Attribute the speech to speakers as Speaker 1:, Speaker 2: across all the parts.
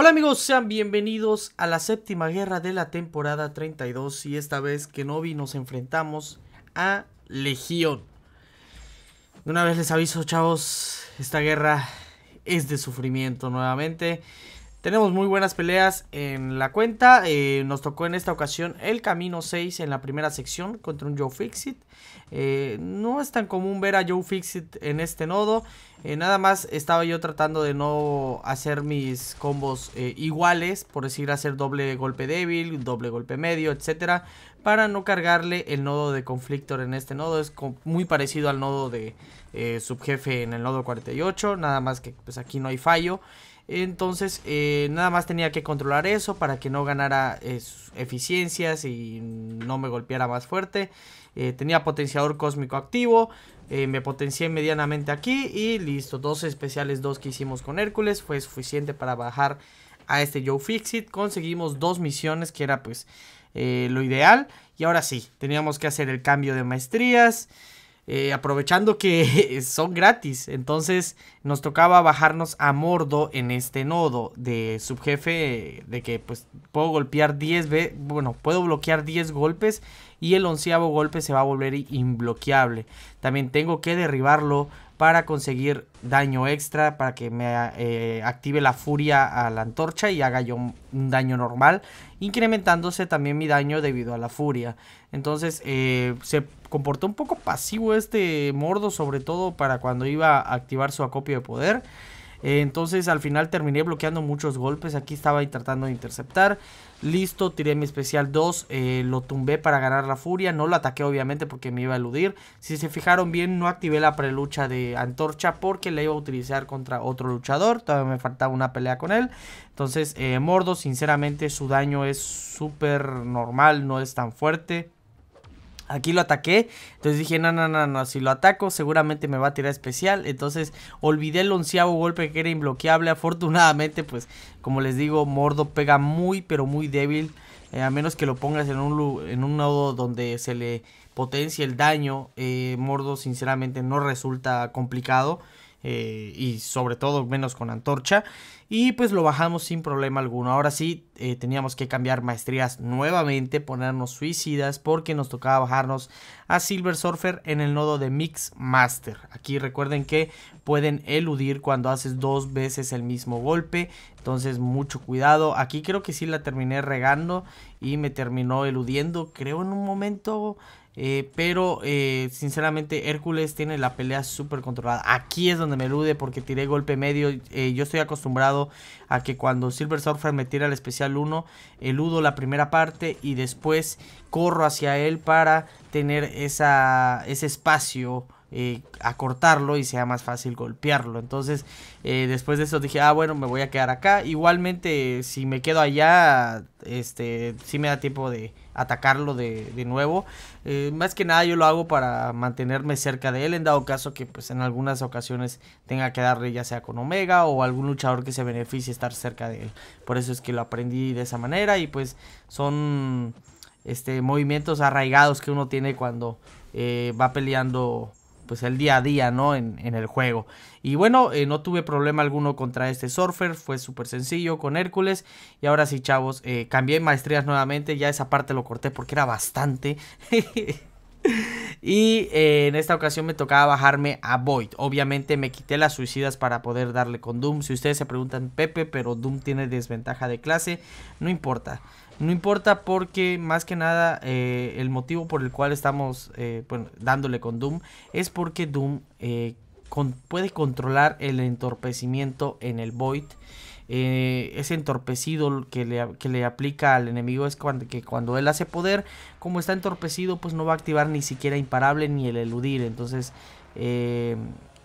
Speaker 1: Hola amigos, sean bienvenidos a la séptima guerra de la temporada 32 y esta vez que nos enfrentamos a Legión. De una vez les aviso chavos, esta guerra es de sufrimiento nuevamente. Tenemos muy buenas peleas en la cuenta. Eh, nos tocó en esta ocasión el camino 6 en la primera sección contra un Joe Fixit. Eh, no es tan común ver a Joe Fixit en este nodo. Eh, nada más estaba yo tratando de no hacer mis combos iguales. Por decir, hacer doble golpe débil, doble golpe medio, etc Para no cargarle el nodo de Conflictor en este nodo. Es muy parecido al nodo de subjefe en el nodo 48. Nada más que pues aquí no hay fallo. Entonces, eh, nada más tenía que controlar eso para que no ganara eh, eficiencias y no me golpeara más fuerte. Eh, tenía potenciador cósmico activo, me potencié medianamente aquí y listo. Dos especiales, dos que hicimos con Hércules, fue suficiente para bajar a este Joe Fixit. Conseguimos dos misiones que era pues lo ideal. Y ahora sí, teníamos que hacer el cambio de maestrías. Eh, aprovechando que son gratis. Entonces nos tocaba bajarnos a Mordo en este nodo de subjefe de que pues puedo golpear 10 bueno, puedo bloquear 10 golpes y el onceavo golpe se va a volver inbloqueable También tengo que derribarlo para conseguir daño extra, para que me eh, active la furia a la antorcha y haga yo un, daño normal, incrementándose también mi daño debido a la furia. Entonces eh, se comportó un poco pasivo este Mordo, sobre todo para cuando iba a activar su acopio de poder. Eh, entonces al final terminé bloqueando muchos golpes, aquí estaba tratando de interceptar. Listo, tiré mi especial 2, eh, lo tumbé para ganar la furia, no lo ataqué obviamente porque me iba a eludir. Si se fijaron bien, no activé la prelucha de antorcha porque la iba a utilizar contra otro luchador, todavía me faltaba una pelea con él. Entonces, eh, Mordo, sinceramente, su daño es súper normal, no es tan fuerte. Aquí lo ataqué, entonces dije, no, no, no, no, si lo ataco seguramente me va a tirar especial. Entonces olvidé el onceavo golpe que era inbloqueable, Afortunadamente, pues como les digo, Mordo pega muy, pero muy débil. Eh, a menos que lo pongas en un, en un nodo donde se le potencie el daño, eh, Mordo sinceramente no resulta complicado. Eh, y sobre todo menos con antorcha y pues lo bajamos sin problema alguno. Ahora sí eh, teníamos que cambiar maestrías nuevamente, ponernos suicidas porque nos tocaba bajarnos a Silver Surfer en el nodo de Mix Master. Aquí recuerden que pueden eludir cuando haces dos veces el mismo golpe, entonces mucho cuidado. Aquí creo que sí la terminé regando y me terminó eludiendo, creo en un momento eh, pero eh, sinceramente Hércules tiene la pelea súper controlada. Aquí es donde me elude porque tiré golpe medio. Eh, yo estoy acostumbrado a que cuando Silver Surfer me tira el especial 1, eludo la primera parte y después corro hacia él para tener esa, ese espacio eh, acortarlo y sea más fácil golpearlo. Entonces, eh, después de eso dije, ah, bueno, me voy a quedar acá. Igualmente, si me quedo allá, este, sí me da tiempo de atacarlo de, nuevo. Eh, más que nada yo lo hago para mantenerme cerca de él, en dado caso que pues en algunas ocasiones tenga que darle ya sea con Omega o algún luchador que se beneficie estar cerca de él. Por eso es que lo aprendí de esa manera y pues son este, movimientos arraigados que uno tiene cuando va peleando pues el día a día, ¿no? En, el juego. Y bueno, eh, no tuve problema alguno contra este Surfer, fue súper sencillo con Hércules. Y ahora sí, chavos, eh, cambié maestrías nuevamente, ya esa parte lo corté porque era bastante. Y eh, en esta ocasión me tocaba bajarme a Void. Obviamente me quité las suicidas para poder darle con Doom. Si ustedes se preguntan, Pepe, pero Doom tiene desventaja de clase, no importa. No importa porque más que nada eh, el motivo por el cual estamos eh, dándole con Doom es porque Doom puede controlar el entorpecimiento en el Void. Eh, ese entorpecido que le, aplica al enemigo es cuando, que cuando él hace poder, como está entorpecido, pues no va a activar ni siquiera imparable ni el eludir. Entonces, eh,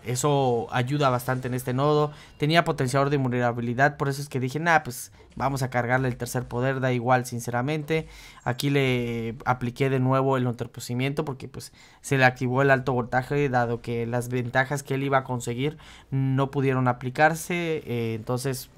Speaker 1: eso ayuda bastante en este nodo. Tenía potenciador de vulnerabilidad, por eso es que dije, nada pues vamos a cargarle el tercer poder, da igual, sinceramente. Aquí le apliqué de nuevo el entorpecimiento porque pues se le activó el alto voltaje, dado que las ventajas que él iba a conseguir no pudieron aplicarse. Eh, entonces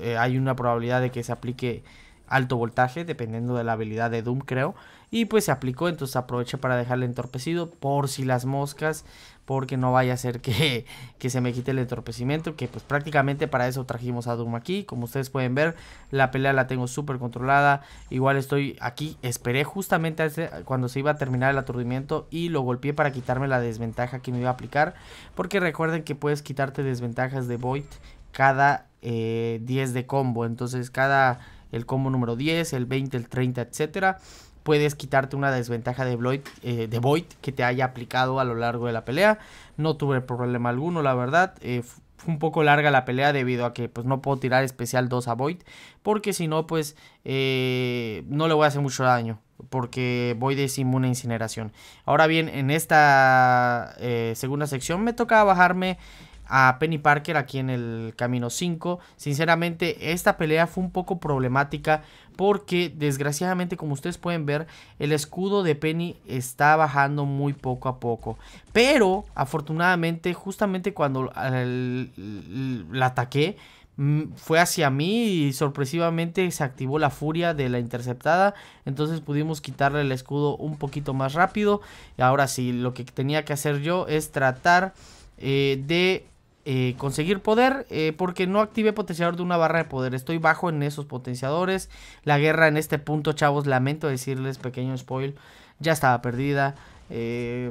Speaker 1: eh, hay una probabilidad de que se aplique alto voltaje, dependiendo de la habilidad de Doom, creo. Y pues se aplicó, entonces aproveché para dejarle entorpecido por si las moscas, porque no vaya a ser que, que se me quite el entorpecimiento, que pues prácticamente para eso trajimos a Doom aquí. Como ustedes pueden ver, la pelea la tengo súper controlada. Igual estoy aquí, esperé justamente cuando se iba a terminar el aturdimiento y lo golpeé para quitarme la desventaja que me iba a aplicar. Porque recuerden que puedes quitarte desventajas de Void cada 10 eh, de combo. Entonces cada, el combo número 10, el 20, el 30, etcétera, puedes quitarte una desventaja de Void, eh, de Void que te haya aplicado a lo largo de la pelea. No tuve problema alguno, la verdad. Eh, fue un poco larga la pelea debido a que pues no puedo tirar especial 2 a Void. Porque si no, pues no le voy a hacer mucho daño. Porque Void es inmune a incineración. Ahora bien, en esta segunda sección me tocaba bajarme a Penny Parker aquí en el camino 5. Sinceramente, esta pelea fue un poco problemática porque desgraciadamente, como ustedes pueden ver, el escudo de Penny está bajando muy poco a poco. Pero, afortunadamente, justamente cuando la ataqué, mm, fue hacia mí y sorpresivamente se activó la furia de la interceptada. Entonces pudimos quitarle el escudo un poquito más rápido. Y ahora sí, lo que tenía que hacer yo es tratar eh, de eh, conseguir poder eh, porque no activé potenciador de una barra de poder. Estoy bajo en esos potenciadores. La guerra en este punto, chavos, lamento decirles, pequeño spoil, ya estaba perdida. Eh,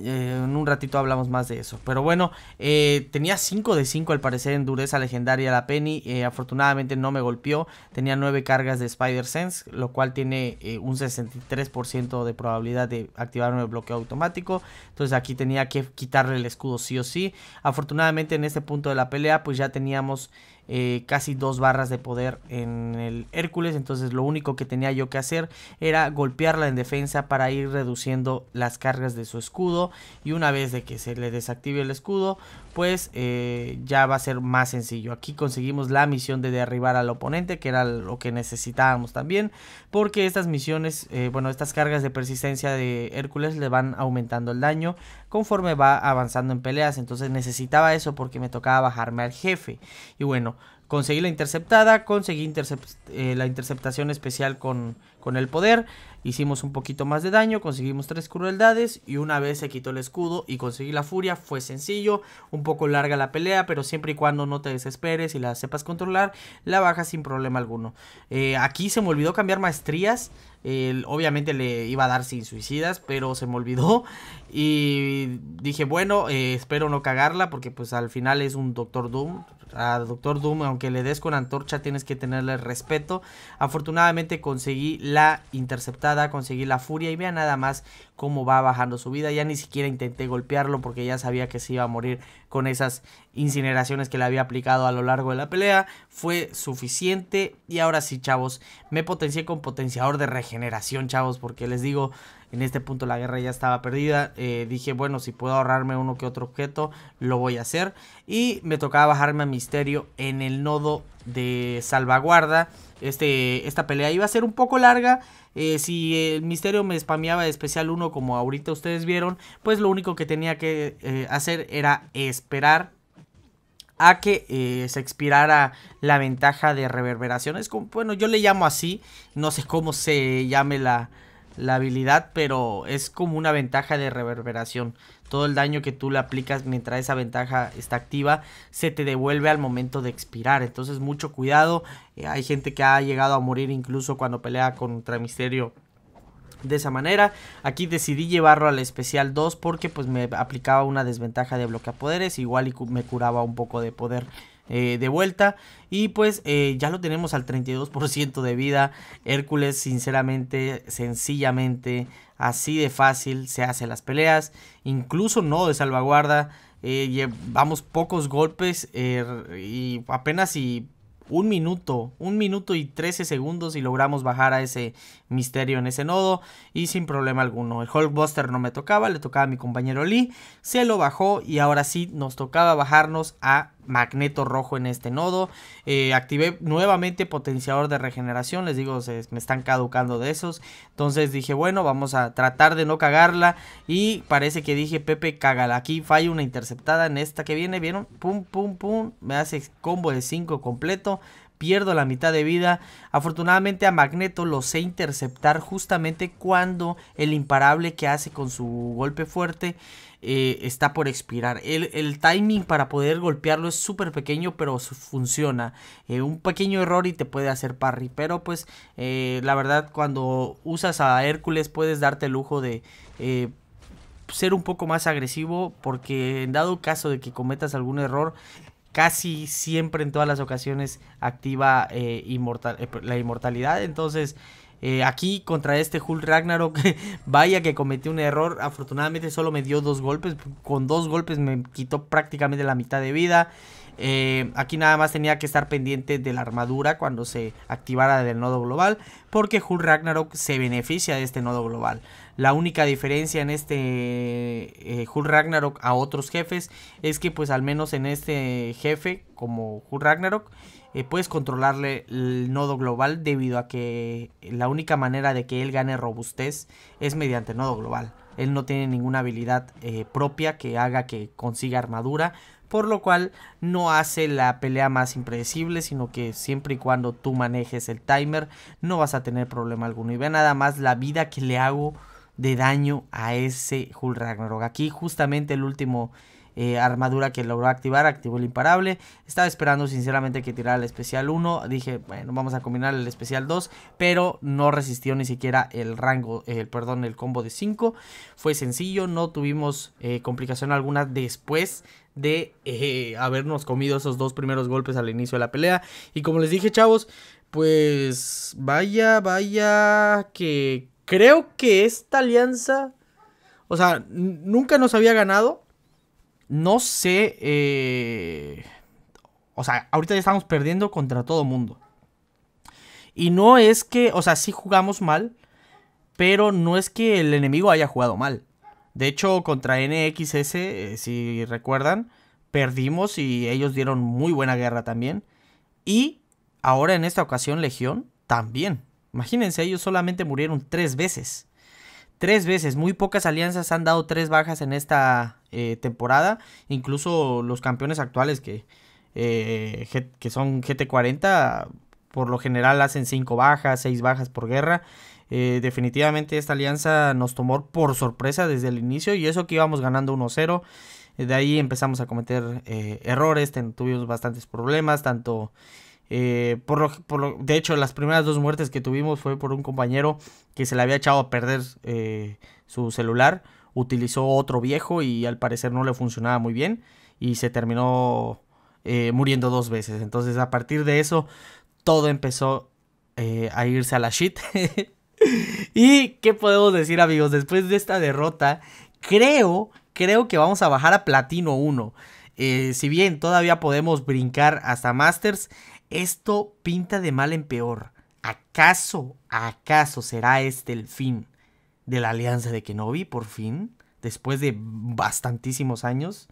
Speaker 1: eh, en un ratito hablamos más de eso. Pero bueno, eh, tenía 5 de 5 al parecer en dureza legendaria la Penny. Eh, afortunadamente no me golpeó. Tenía 9 cargas de Spider Sense, lo cual tiene un 63% de probabilidad de activarme el bloqueo automático. Entonces aquí tenía que quitarle el escudo sí o sí. Afortunadamente en este punto de la pelea pues ya teníamos... Eh, casi dos barras de poder en el Hércules. Entonces lo único que tenía yo que hacer era golpearla en defensa para ir reduciendo las cargas de su escudo. Y una vez de que se le desactive el escudo, pues eh, ya va a ser más sencillo. Aquí conseguimos la misión de derribar al oponente, que era lo que necesitábamos también. Porque estas misiones, eh, bueno, estas cargas de persistencia de Hércules le van aumentando el daño conforme va avanzando en peleas. Entonces necesitaba eso porque me tocaba bajarme al jefe. Y bueno, Conseguí la interceptada, conseguí intercept eh, la interceptación especial con con el poder hicimos un poquito más de daño, conseguimos tres crueldades y una vez se quitó el escudo y conseguí la furia, fue sencillo, un poco larga la pelea, pero siempre y cuando no te desesperes y la sepas controlar, la bajas sin problema alguno. Eh, aquí se me olvidó cambiar maestrías, obviamente le iba a dar sin suicidas, pero se me olvidó y dije, bueno, eh, espero no cagarla porque pues al final es un Doctor Doom. A Doctor Doom, aunque le des con antorcha, tienes que tenerle respeto. Afortunadamente conseguí la interceptada, conseguir la furia y vea nada más cómo va bajando su vida. Ya ni siquiera intenté golpearlo porque ya sabía que se iba a morir con esas incineraciones que le había aplicado a lo largo de la pelea. Fue suficiente. Y ahora sí, chavos, me potencié con potenciador de regeneración, chavos, porque les digo, en este punto la guerra ya estaba perdida. Eh, dije, bueno, si puedo ahorrarme uno que otro objeto, lo voy a hacer. Y me tocaba bajarme a Misterio en el nodo de salvaguarda. Este, esta pelea iba a ser un poco larga, eh, si el misterio me spameaba de especial 1 como ahorita ustedes vieron, pues lo único que tenía que eh, hacer era esperar a que eh, se expirara la ventaja de reverberaciones. Como, bueno, yo le llamo así, no sé cómo se llame la, la habilidad, pero es como una ventaja de reverberación. Todo el daño que tú le aplicas mientras esa ventaja está activa se te devuelve al momento de expirar. Entonces mucho cuidado. Eh, hay gente que ha llegado a morir incluso cuando pelea contra Misterio de esa manera. Aquí decidí llevarlo al especial 2 porque pues me aplicaba una desventaja de bloquea poderes. Igual y me curaba un poco de poder. Eh, de vuelta. Y pues eh, ya lo tenemos al 32% de vida. Hércules, sinceramente, sencillamente, así de fácil se hace las peleas. Incluso no de salvaguarda. Eh, llevamos pocos golpes y apenas y un minuto, un minuto y 13 segundos y logramos bajar a ese misterio en ese nodo y sin problema alguno. El Hulkbuster no me tocaba, le tocaba a mi compañero Lee, se lo bajó y ahora sí nos tocaba bajarnos a magneto rojo en este nodo. Eh, activé nuevamente potenciador de regeneración. Les digo, se, me están caducando de esos. Entonces dije, bueno, vamos a tratar de no cagarla. Y parece que dije, Pepe, cagala Aquí falla una interceptada en esta que viene. ¿Vieron? Pum, pum, pum. Me hace combo de 5 completo pierdo la mitad de vida. Afortunadamente a Magneto lo sé interceptar justamente cuando el imparable que hace con su golpe fuerte eh, está por expirar. El, timing para poder golpearlo es súper pequeño, pero funciona. Eh, un pequeño error y te puede hacer parry. Pero pues eh, la verdad cuando usas a Hércules puedes darte el lujo de ser un poco más agresivo porque en dado caso de que cometas algún error casi siempre en todas las ocasiones activa eh, eh, la inmortalidad. Entonces, eh, aquí contra este Hulk Ragnarok, vaya que cometí un error. Afortunadamente solo me dio dos golpes. Con dos golpes me quitó prácticamente la mitad de vida. Eh, aquí nada más tenía que estar pendiente de la armadura cuando se activara del nodo global, porque Hul Ragnarok se beneficia de este nodo global. La única diferencia en este eh, Ragnarok a otros jefes es que pues al menos en este jefe como Hul Ragnarok eh, puedes controlarle el nodo global debido a que la única manera de que él gane robustez es mediante nodo global. Él no tiene ninguna habilidad eh, propia que haga que consiga armadura por lo cual no hace la pelea más impredecible, sino que siempre y cuando tú manejes el timer no vas a tener problema alguno. Y ve nada más la vida que le hago de daño a ese Hul Ragnarok. Aquí justamente el último eh, armadura que logró activar, activó el imparable. Estaba esperando sinceramente que tirara el especial 1. Dije, bueno, vamos a combinar el especial 2. Pero no resistió ni siquiera el rango, el eh, perdón, el combo de 5. Fue sencillo, no tuvimos eh, complicación alguna después de habernos comido esos dos primeros golpes al inicio de la pelea. Y como les dije, chavos, pues vaya, vaya que creo que esta alianza... O sea, nunca nos había ganado, no sé. Eh, o sea, ahorita ya estamos perdiendo contra todo mundo. Y no es que, o sea, sí jugamos mal, pero no es que el enemigo haya jugado mal. De hecho, contra NXS, eh, si recuerdan, perdimos y ellos dieron muy buena guerra también. Y ahora en esta ocasión Legión también. Imagínense, ellos solamente murieron tres veces tres veces. Muy pocas alianzas han dado tres bajas en esta eh, temporada. Incluso los campeones actuales que, eh, que son GT40 por lo general hacen cinco bajas, seis bajas por guerra. Eh, definitivamente esta alianza nos tomó por sorpresa desde el inicio y eso que íbamos ganando 1-0. De ahí empezamos a cometer errores, tuvimos bastantes problemas, tanto eh, por, de hecho, las primeras dos muertes que tuvimos fue por un compañero que se le había echado a perder eh, su celular. Utilizó otro viejo y al parecer no le funcionaba muy bien. Y se terminó eh, muriendo dos veces. Entonces, a partir de eso, todo empezó a irse a la shit. y qué podemos decir, amigos, después de esta derrota, creo, creo que vamos a bajar a platino 1. si bien todavía podemos brincar hasta Masters, esto pinta de mal en peor. ¿Acaso, acaso será este el fin de la alianza de Kenobi, por fin? Después de bastantísimos años.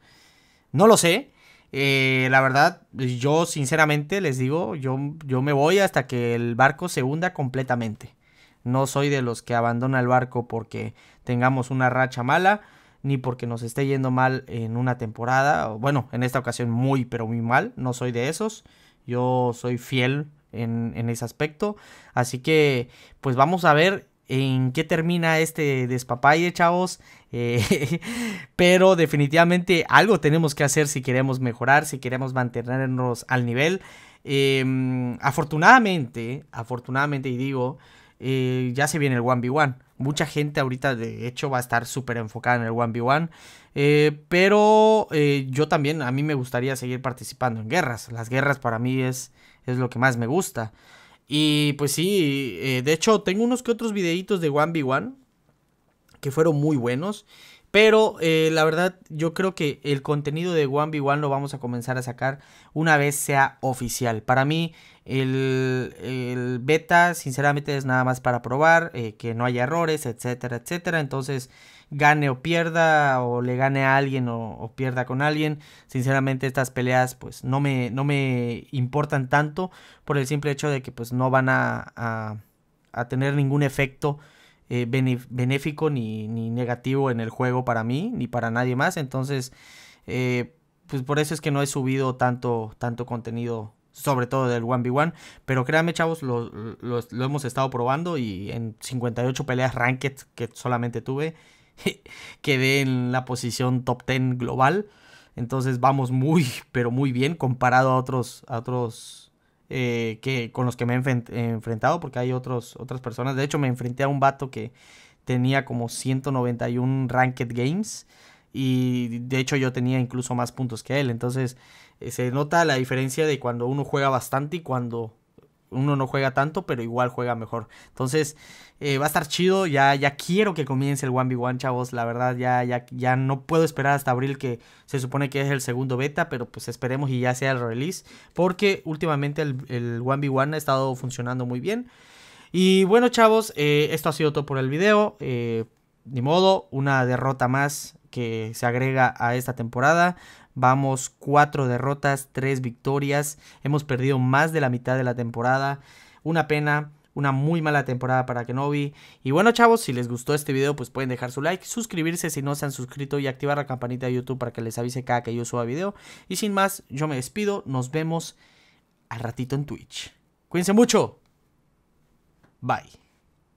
Speaker 1: No lo sé. Eh, la verdad, yo sinceramente les digo, yo, yo me voy hasta que el barco se hunda completamente. No soy de los que abandona el barco porque tengamos una racha mala, ni porque nos esté yendo mal en una temporada. Bueno, en esta ocasión muy, pero muy mal. No soy de esos. Yo soy fiel en, ese aspecto. Así que, pues vamos a ver en qué termina este despapaye chavos. Eh, pero definitivamente algo tenemos que hacer si queremos mejorar, si queremos mantenernos al nivel. Em, afortunadamente, afortunadamente, y digo, eh, ya se viene el 1v1. Mucha gente ahorita, de hecho, va a estar súper enfocada en el 1v1. Eh, pero eh, yo también, a mí me gustaría seguir participando en guerras. Las guerras para mí es, es lo que más me gusta. Y pues sí, eh, de hecho tengo unos que otros videitos de 1v1 que fueron muy buenos. Pero la verdad yo creo que el contenido de 1v1 lo vamos a comenzar a sacar una vez sea oficial. Para mí el, el beta sinceramente es nada más para probar, que no haya errores, etcétera, etcétera. Entonces gane o pierda o le gane a alguien o, pierda con alguien. Sinceramente estas peleas pues no me, no me importan tanto por el simple hecho de que pues no van a, a, tener ningún efecto eh, benéfico ni, negativo en el juego para mí ni para nadie más. Entonces eh, pues por eso es que no he subido tanto, tanto contenido sobre todo del 1v1. Pero créanme, chavos, lo, hemos estado probando y en 58 peleas ranked que solamente tuve, quedé en la posición top 10 global. Entonces vamos muy, pero muy bien comparado a otros, otros eh, que, con los que me he enfrentado, porque hay otros, otras personas. De hecho, me enfrenté a un vato que tenía como 191 Ranked Games y de hecho yo tenía incluso más puntos que él. Entonces eh, se nota la diferencia de cuando uno juega bastante y cuando uno no juega tanto, pero igual juega mejor. Entonces, eh, va a estar chido. Ya, ya quiero que comience el 1v1, chavos. La verdad, ya, ya, ya no puedo esperar hasta abril, que se supone que es el segundo beta, pero pues esperemos y ya sea el release. Porque últimamente el, el 1v1 ha estado funcionando muy bien. Y bueno, chavos, eh, esto ha sido todo por el video. Eh, ni modo, una derrota más que se agrega a esta temporada. Vamos cuatro derrotas, tres victorias. Hemos perdido más de la mitad de la temporada. Una pena, una muy mala temporada para Kenobi. Y bueno chavos, si les gustó este video pues pueden dejar su like, suscribirse si no se han suscrito y activar la campanita de YouTube para que les avise cada que yo suba video. Y sin más, yo me despido, nos vemos al ratito en Twitch. Cuídense mucho. Bye.